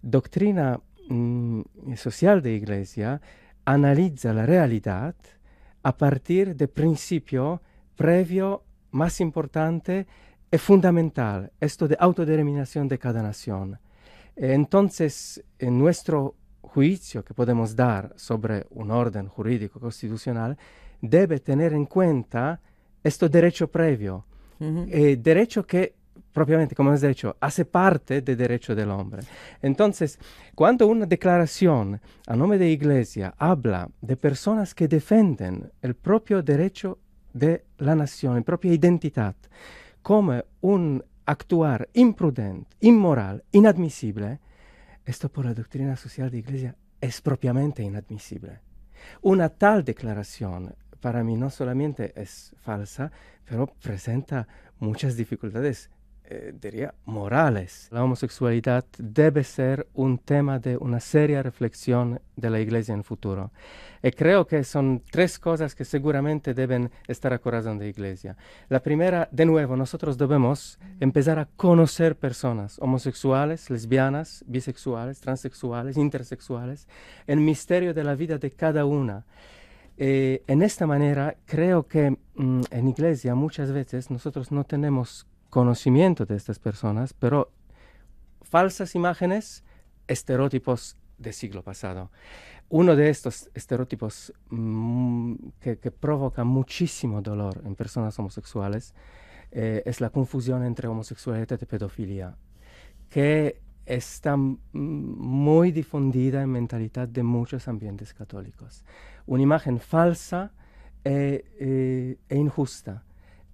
doctrina mm, social de Iglesia analiza la realidad a partir de principio previo más importante y fundamental, esto de autodeterminación de cada nación. Entonces, en nuestro juicio que podemos dar sobre un orden jurídico constitucional debe tener en cuenta este derecho previo, eh, derecho que propiamente, como has dicho, hace parte del derecho del hombre. Entonces, cuando una declaración a nombre de Iglesia habla de personas que defienden el propio derecho de la nación, la propia identidad, como un actuar imprudente, inmoral, inadmisible, esto por la doctrina social de Iglesia es propiamente inadmisible. Una tal declaración para mí no solamente es falsa, pero presenta muchas dificultades eh, diría, morales. La homosexualidad debe ser un tema de una seria reflexión de la Iglesia en el futuro. Y creo que son tres cosas que seguramente deben estar a corazón de la Iglesia. La primera, de nuevo, nosotros debemos empezar a conocer personas homosexuales, lesbianas, bisexuales, transexuales, intersexuales, el misterio de la vida de cada una. Eh, en esta manera, creo que en mm, en iglesia muchas veces nosotros no tenemos conocimiento de estas personas, pero falsas imágenes, estereotipos del siglo pasado. Uno de estos estereotipos mm, que, provoca muchísimo dolor en personas homosexuales eh, es la confusión entre homosexualidad y pedofilia, que está mm, muy difundida en mentalidad de muchos ambientes católicos. Una imagen falsa eh, eh, e injusta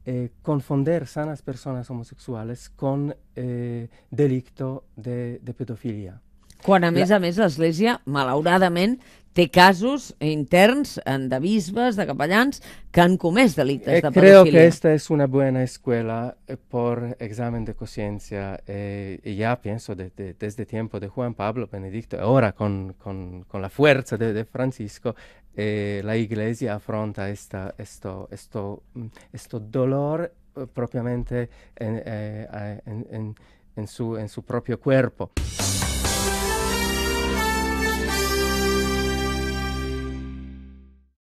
eh, confundir sanas personas homosexuales con eh, delicto de, de pedofilia. Quan, a més a més, l'Església, malauradament, de casos interns de bisbes, de capellans, que han comès delictes eh, de Creo que esta es una buena escuela eh, por examen de conciencia. Eh, y ya pienso desde tiempo de Juan Pablo Benedicto, ahora con, con, con la fuerza de, de Francisco, eh, la Iglesia afronta esta, esto, esto, mm, esto dolor eh, propiamente en, en, en, en su, en su propio cuerpo.